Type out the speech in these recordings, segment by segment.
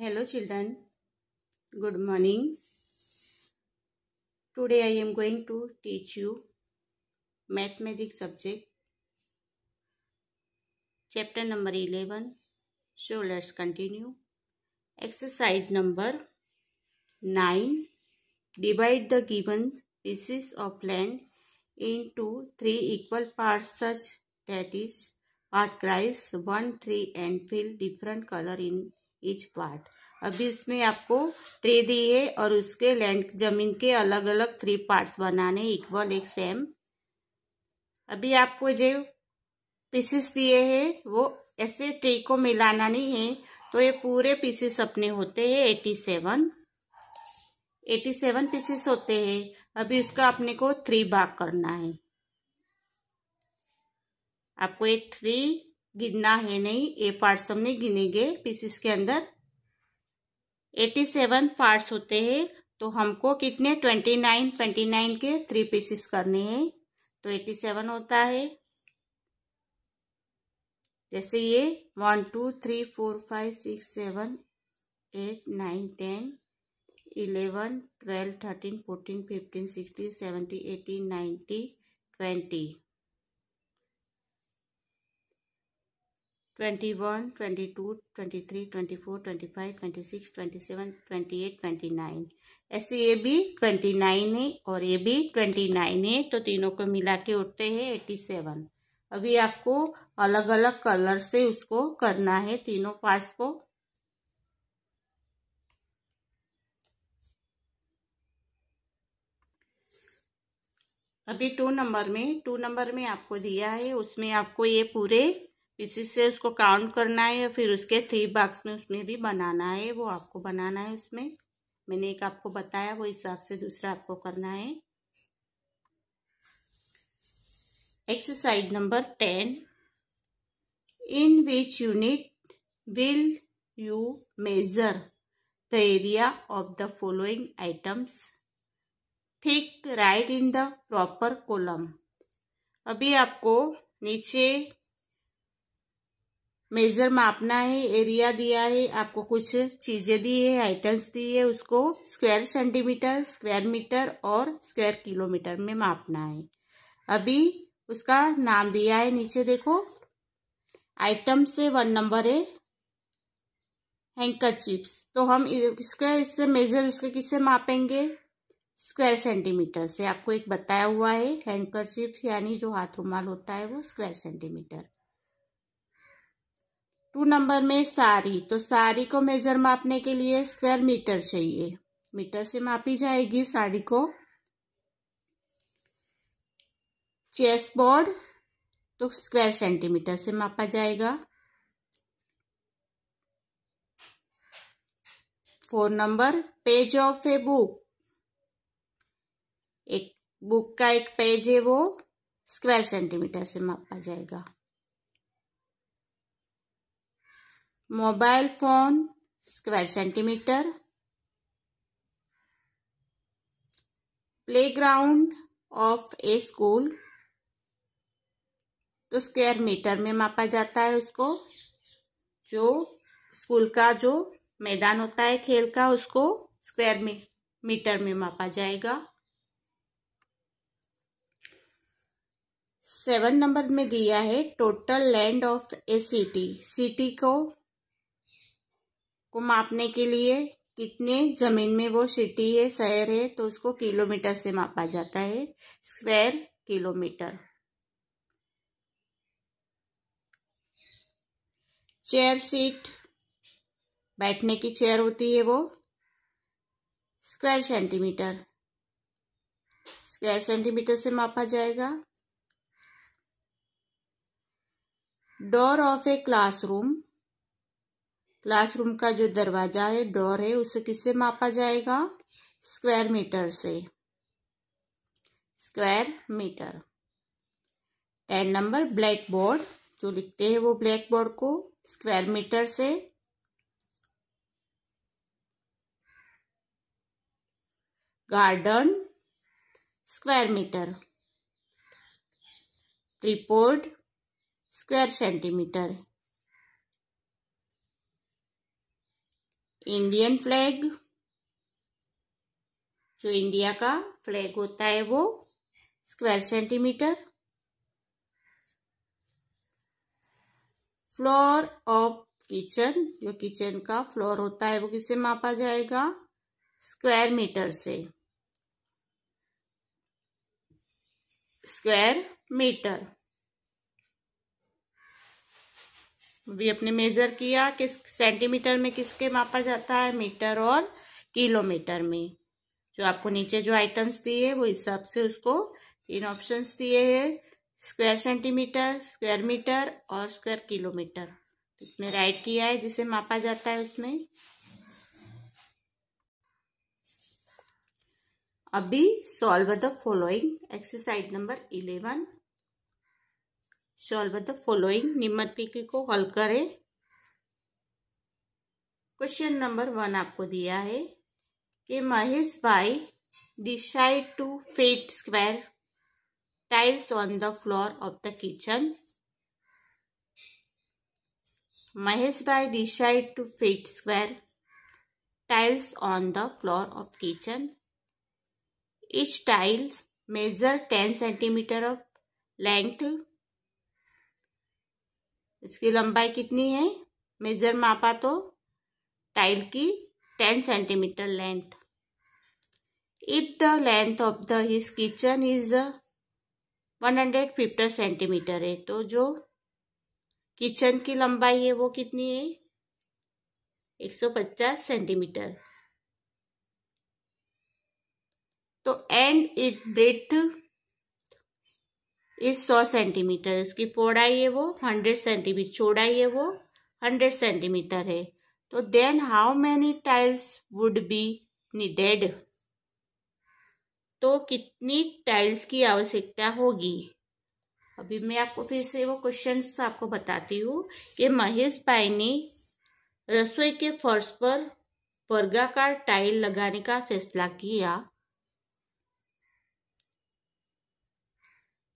Hello children, good morning. Today I am going to teach you mathematics subject chapter number 11. So let's continue. Exercise number 9. Divide the given pieces of land into three equal parts such that each part cries 1, 3 and fill different color in each part अभी इसमें आपको tray दी है और उसके length जमीन के अलग अलग थ्री पार्ट्स बनाने इक्वल एक सेम अभी आपको जो पीसेस दिए हैं वो ऐसे ट्रे को मिलाना नहीं है तो ये पूरे पीसेस अपने होते हैं eighty seven eighty seven pieces होते हैं अभी उसका अपने को थ्री भाग करना है आपको एक थ्री गिनना है नहीं ये पार्ट्स हमने गए पीसेस के अंदर 87 पार्ट्स होते हैं तो हमको कितने 29 29 के थ्री पीसेस करने हैं तो 87 होता है जैसे ये one two three four five six seven eight nine ten eleven twelve thirteen fourteen fifteen sixteen seventy eighteen ninety twenty twenty one twenty two twenty three twenty four twenty five twenty six twenty seven twenty eight twenty nine ऐसे ये भी twenty nine है और ये भी twenty nine है तो तीनों को मिला के उठते हैं एट्टी सेवन अभी आपको अलग अलग कलर से उसको करना है तीनों पार्ट्स को अभी टू नंबर में टू नंबर में आपको दिया है उसमें आपको ये पूरे इसी से उसको काउंट करना है या फिर उसके थ्री बॉक्स में उसमें भी बनाना है वो आपको बनाना है उसमें मैंने एक आपको बताया वो हिसाब से दूसरा आपको करना है exercise number ten in which unit will you measure the area of the following items tick right in the proper column अभी आपको नीचे मेजर मापना है एरिया दिया है आपको कुछ चीज़ें दी है आइटम्स दी है उसको स्क्वायर सेंटीमीटर स्क्वायर मीटर और स्क्वायर किलोमीटर में मापना है अभी उसका नाम दिया है नीचे देखो आइटम से वन नंबर है हैंकर चिप्स तो हम इसका इससे मेजर उसके किससे मापेंगे स्क्वायर सेंटीमीटर से आपको एक बताया हुआ है हैंकर चिप्स यानी जो हाथ रुमाल होता है वो स्क्वायर सेंटीमीटर टू नंबर में सारी तो सारी को मेजर मापने के लिए स्क्वायर मीटर चाहिए मीटर से मापी जाएगी साड़ी को चेस बोर्ड तो स्क्वायर सेंटीमीटर से मापा जाएगा four number page of a book एक बुक का एक पेज है वो स्क्वायर सेंटीमीटर से मापा जाएगा mobile phone square centimetre playground of a school तो स्क्वायर मीटर में मापा जाता है उसको जो स्कूल का जो मैदान होता है खेल का उसको स्क्वायर मीटर में मापा जाएगा सेवन नंबर में दिया है total land of a city city को को मापने के लिए कितने ज़मीन में वो सिटी है शहर है तो उसको किलोमीटर से मापा जाता है स्क्वायर किलोमीटर चेयर सीट बैठने की चेयर होती है वो स्क्वायर सेंटीमीटर स्क्वायर सेंटीमीटर से मापा जाएगा door of a classroom classroom का जो दरवाजा है डोर है उसे किससे मापा जाएगा स्क्वायर मीटर से square metre ten number black board जो लिखते हैं वो ब्लैक बोर्ड को स्क्वायर मीटर से garden square metre tripod square centimetre Indian flag जो इंडिया का फ्लैग होता है वो square centimetre floor of kitchen जो किचन का फ्लोर होता है वो किससे मापा जाएगा स्क्वायर मीटर से स्क्वायर मीटर भी अपने मेजर किया किस सेंटीमीटर में किसके मापा जाता है मीटर और किलोमीटर में जो आपको नीचे जो आइटम्स दिए वो हिसाब से उसको तीन ऑप्शंस दिए हैं स्क्वायर सेंटीमीटर स्क्वायर मीटर और स्क्वायर किलोमीटर इसमें राइट किया है जिसे मापा जाता है उसमें अभी solve the following exercise number eleven solve the following निम्नलिखित को हल करें क्वेश्चन नंबर वन आपको दिया है कि महेश भाई decide to fit square tiles on the floor of the kitchen Mahesh भाई decide to fit square tiles on the floor of kitchen each tiles measure ten centimetre of length इसकी लंबाई कितनी है मेजर मापा तो टाइल की ten centimetre length if the length of the his kitchen is one hundred fifty centimetre है तो जो किचन की लंबाई है वो कितनी है एक सौ पचास सेंटीमीटर तो एंड इट ब्रेथ इज सौ सेंटीमीटर इसकी पौड़ाई है वो हंड्रेड सेंटीमीटर चौड़ाई है वो हंड्रेड सेंटीमीटर है तो then how many tiles would be needed तो कितनी टाइल्स की आवश्यकता होगी अभी मैं आपको फिर से वो क्वेश्चन आपको बताती हूँ कि महेश भाई ने रसोई के फर्श पर वर्गाकार टाइल लगाने का फैसला किया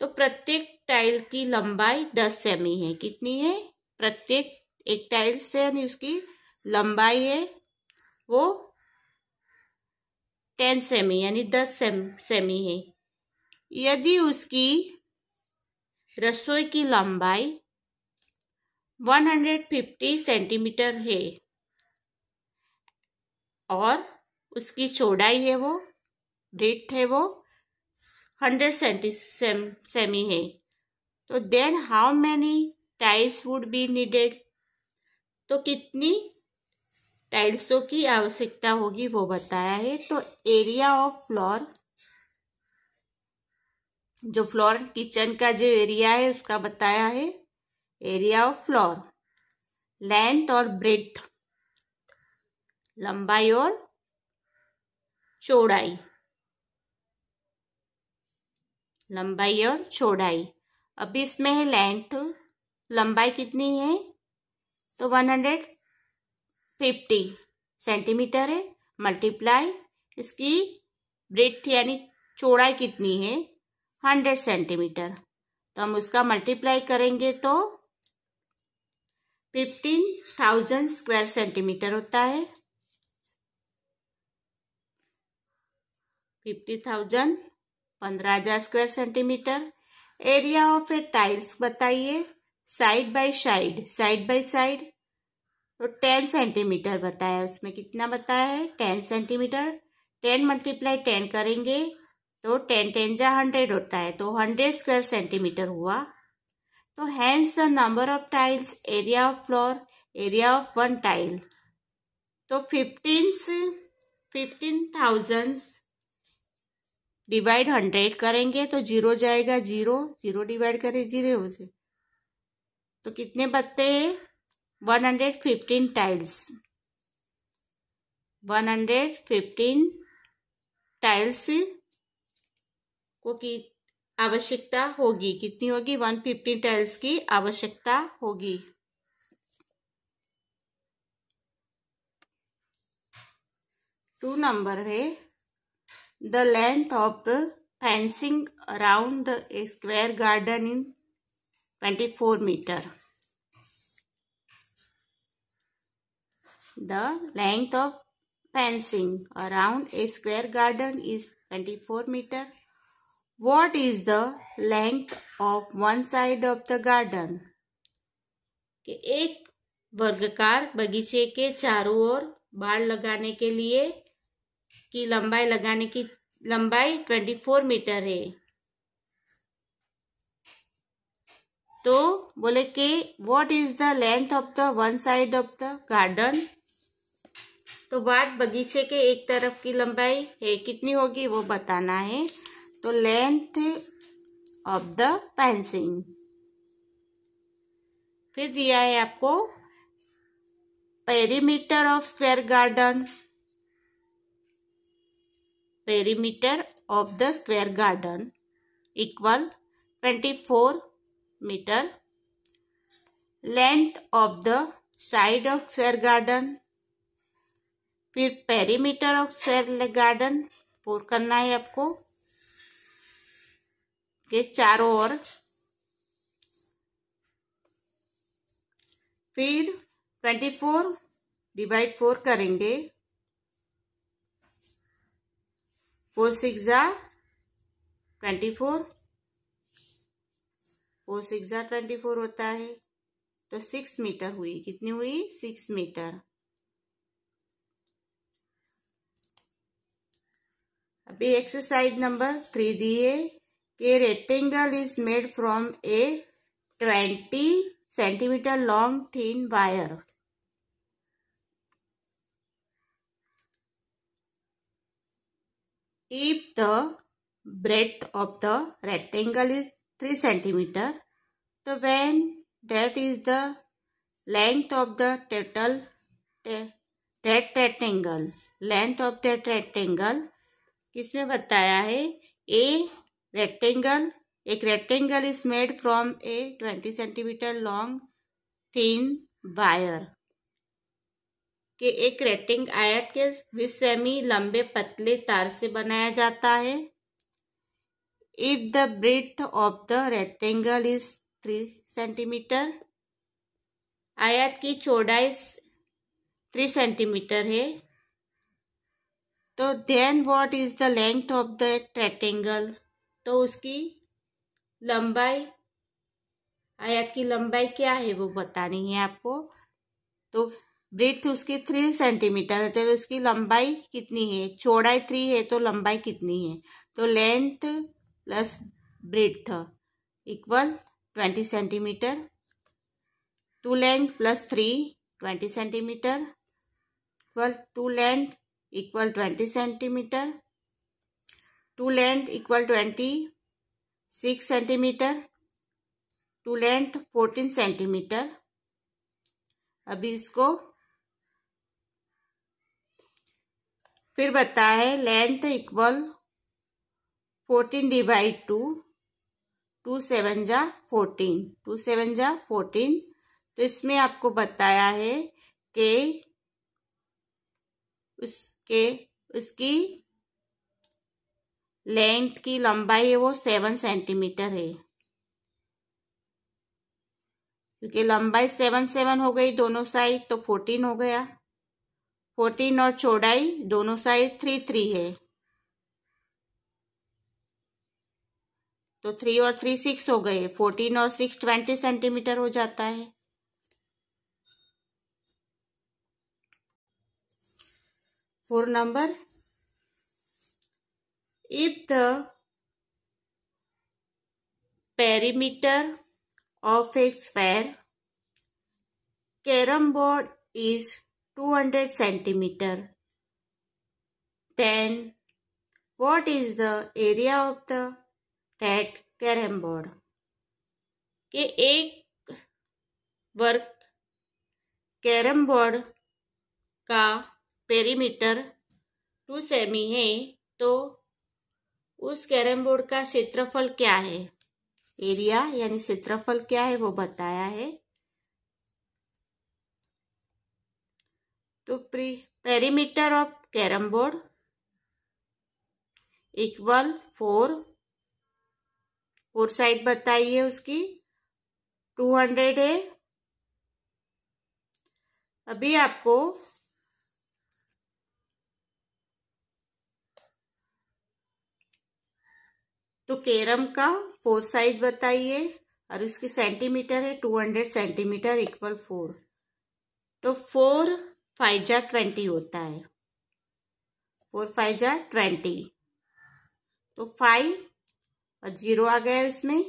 तो प्रत्येक टाइल की लंबाई 10 सेमी है कितनी है प्रत्येक एक टाइल से यानी उसकी लंबाई है वो 10 सेमी यानी 10 सेमी है यदि उसकी रसोई की लंबाई 150 सेंटीमीटर है और उसकी चौड़ाई है वो ब्रेथ है वो हंड्रेड सेंटी सेमी है तो then how many tiles would be needed तो कितनी टाइल्सों की आवश्यकता होगी वो बताया है तो एरिया ऑफ फ्लोर जो फ्लोर किचन का जो एरिया है उसका बताया है एरिया ऑफ फ्लोर लेंथ और ब्रेथ लंबाई और चौड़ाई लंबाई और चौड़ाई अभी इसमें है लेंथ लंबाई कितनी है तो वन हंड्रेड फिफ्टी सेंटीमीटर है मल्टीप्लाई इसकी ब्रेथ यानी चौड़ाई कितनी है हंड्रेड सेंटीमीटर तो हम उसका मल्टीप्लाई करेंगे तो फिफ्टीन थाउजेंड स्क्वायर सेंटीमीटर होता है फिफ्टी थाउजेंड पंद्रह हजार square centimetre area of a tiles बताइए side by side side by side तो टेन सेंटीमीटर बताया उसमें कितना बताया है ten centimetre ten multiply ten करेंगे तो टेन टेन जा हंड्रेड होता है तो हंड्रेड स्क्वायर सेंटीमीटर हुआ तो hence the number of tiles area of floor area of one tile तो fifteen fifteen thousand divide hundred करेंगे तो जीरो जाएगा जीरो जीरो डिवाइड करें जीरो से तो कितने बचते हैं one hundred fifteen tiles one hundred fifteen tiles को की आवश्यकता होगी कितनी होगी वन फिफ्टीन टाइल्स की आवश्यकता होगी टू नंबर है the length of the fencing around the square garden in 24 meter the length of fencing around a square garden is 24 meter what is the length of one side of the garden कि एक वर्गाकार बगीचे के चारों ओर बाड़ लगाने के लिए की लंबाई लगाने की लंबाई ट्वेंटी फोर मीटर है तो बोले कि what is the length of the one side of the garden तो बात बगीचे के एक तरफ की लंबाई है कितनी होगी वो बताना है तो लेंथ ऑफ द फेंसिंग फिर दिया है आपको perimeter of square garden perimeter of the square garden equal 24 meter length of the side of square garden फिर perimeter of square garden four करना है आपको के चारों ओर फिर ट्वेंटी फोर डिवाइड फोर करेंगे फोर सिक्स ज़ा ट्वेंटी फोर फोर सिक्स ज़ा ट्वेंटी फोर होता है तो सिक्स मीटर हुई कितनी हुई सिक्स मीटर अभी एक्सरसाइज नंबर थ्री दी है कि rectangle is made from a twenty centimetre long thin wire If the breadth of the rectangle is 3 cm so when that is the length of the total that rectangle, length of that rectangle किसमें बताया है a rectangle एक rectangle is made from a twenty centimetre long thin wire के एक rating आयत के बीस लंबे पतले तार से बनाया जाता है if the breadth of the rectangle is three centimetre आयत की चौड़ाई थ्री सेंटीमीटर है तो then what is the length of the rectangle तो उसकी लंबाई आयत की लंबाई क्या है वो बतानी है आपको तो ब्रेथ उसकी थ्री सेंटीमीटर है तो उसकी लंबाई कितनी है चौड़ाई थ्री है तो लंबाई कितनी है तो length plus breadth equal twenty centimetre two length plus three twenty centimetre equal to length equal twenty centimetre two length equal twenty six centimetre two length fourteen centimetre अभी इसको फिर बताए length equal fourteen divide two two seven जा fourteen two seven जा fourteen तो इसमें आपको बताया है कि उसके उसकी लेंथ की लंबाई है वो सेवन सेंटीमीटर है क्योंकि लंबाई सेवन सेवन हो गई दोनों साइड तो फोर्टीन हो गया फोर्टीन और चौड़ाई दोनों साइड थ्री थ्री है तो थ्री और थ्री सिक्स हो गए फोर्टीन और सिक्स ट्वेंटी सेंटीमीटर हो जाता है four number if the perimeter of a square carrom board is two hundred centimetre Then, what is the area of the that carrom board के एक वर्क कैरम बोर्ड का पेरीमीटर टू सेमी है तो उस कैरम बोर्ड का क्षेत्रफल क्या है एरिया यानी क्षेत्रफल क्या है वो बताया है तो प्री perimeter of carrom board equal four four side बताइए उसकी टू हंड्रेड है अभी आपको तो केरम का फोर साइज बताइए और उसकी सेंटीमीटर है two hundred centimetre equal four तो फोर फाइव जा ट्वेंटी होता है फोर फाइव जा ट्वेंटी तो फाइव और जीरो आ गया इसमें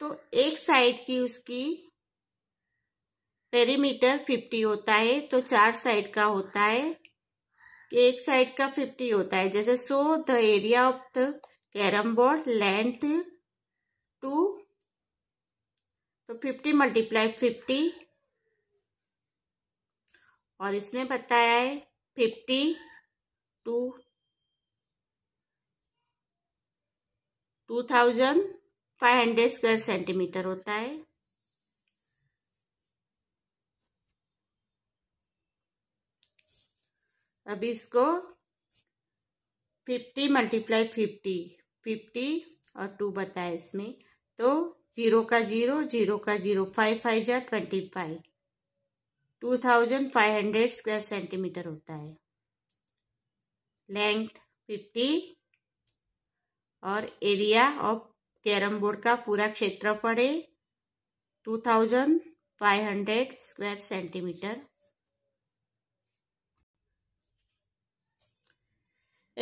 तो एक साइड की उसकी पेरीमीटर फिफ्टी होता है तो चार साइड का होता है एक साइड का फिफ्टी होता है जैसे so the area of the carrom board length two तो फिफ्टी मल्टीप्लाई फिफ्टी और इसमें बताया है fifty two two thousand five hundred square centimetre होता है अब इसको फिफ्टी मल्टीप्लाई फिफ्टी फिफ्टी और टू बताया इसमें तो जीरो का जीरो जीरो का जीरो फाइव फाइव जा twenty five two thousand five hundred square centimetre होता है लेंथ फिफ्टी और एरिया ऑफ कैरम बोर्ड का पूरा क्षेत्र पड़े two thousand five hundred square centimetre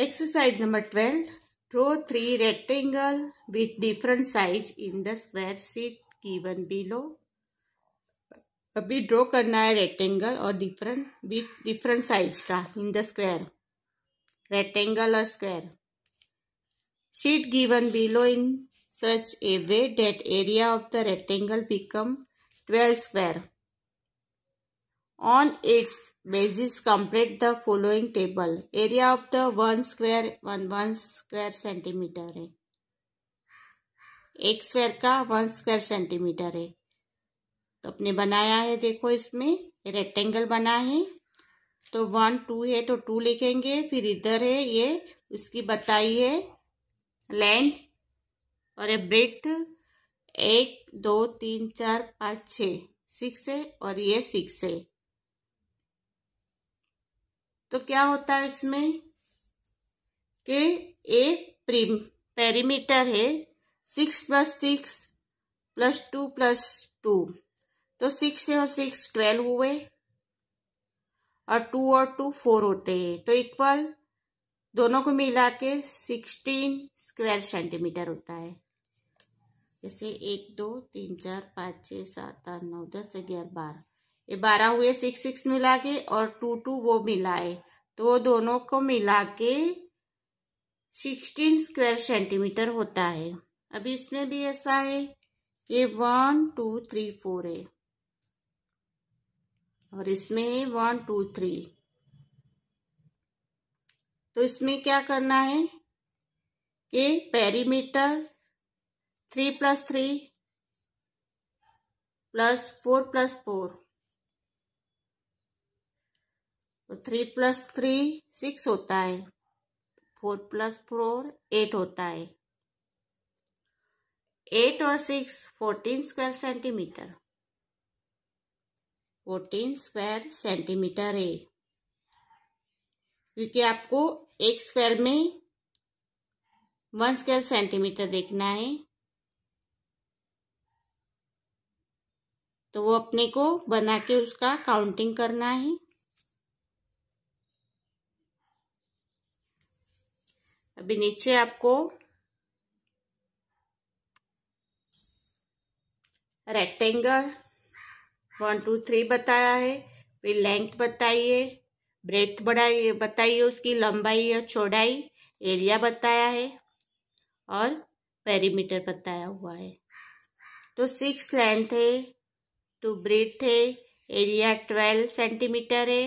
exercise number twelve draw three rectangle with different size in the square sheet given below अभी draw करना है रेक्टेंगल और डिफरेंट बी डिफरेंट साइज का in the square rectangle और square sheet given below in such a way that area of the rectangle become twelve square on its basis complete the following table area of the one square one one square centimetre है एक square का one square centimetre है तो अपने बनाया है देखो इसमें रेक्टेंगल बना है तो वन टू है तो टू लिखेंगे फिर इधर है ये उसकी बताई है लेंथ और ये ब्रेथ एक दो तीन चार पाँच छ सिक्स है और ये सिक्स है तो क्या होता है इसमें कि एक प्रीम पेरीमीटर है six plus six plus two plus two तो सिक्स और सिक्स ट्वेल्व हुए और टू और टू फोर होते हैं तो इक्वल दोनों को मिला के सिक्सटीन स्क्वायर सेंटीमीटर होता है जैसे एक दो तीन चार पाँच छः सात आठ नौ दस ग्यारह बारह ये बारह हुए सिक्स सिक्स मिला के और टू टू वो मिलाए तो दोनों को मिला के सिक्सटीन स्क्वायर सेंटीमीटर होता है अभी इसमें भी ऐसा है कि वन टू थ्री फोर है और इसमें वन टू थ्री तो इसमें क्या करना है कि perimeter three plus three plus four plus four तो थ्री प्लस थ्री सिक्स होता है फोर प्लस फोर एट होता है एट और six fourteen square centimetre fourteen square centimetre है क्योंकि आपको एक स्क्वायर में वन स्क्वायर सेंटीमीटर देखना है तो वो अपने को बना के उसका काउंटिंग करना है अभी नीचे आपको रेक्टेंगल वन टू थ्री बताया है फिर लेंथ बताइए ब्रेथ बढ़ाइए बताइए उसकी लंबाई या चौड़ाई एरिया बताया है और पेरीमीटर बताया हुआ है तो सिक्स लेंथ है टू तो ब्रेथ है एरिया ट्वेल्व सेंटीमीटर है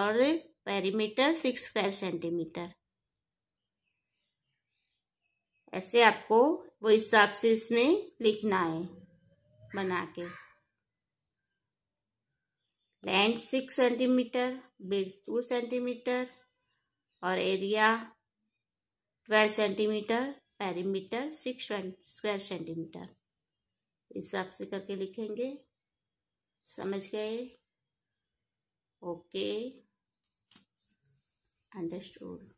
और पेरीमीटर सिक्स स्क्वायर सेंटीमीटर ऐसे आपको वो हिसाब से इसमें लिखना है बना के length six centimetre breadth two centimetre और area twelve centimetre perimeter six square centimetre इस हिसाब से करके लिखेंगे समझ गए ओके अंडरस्टूड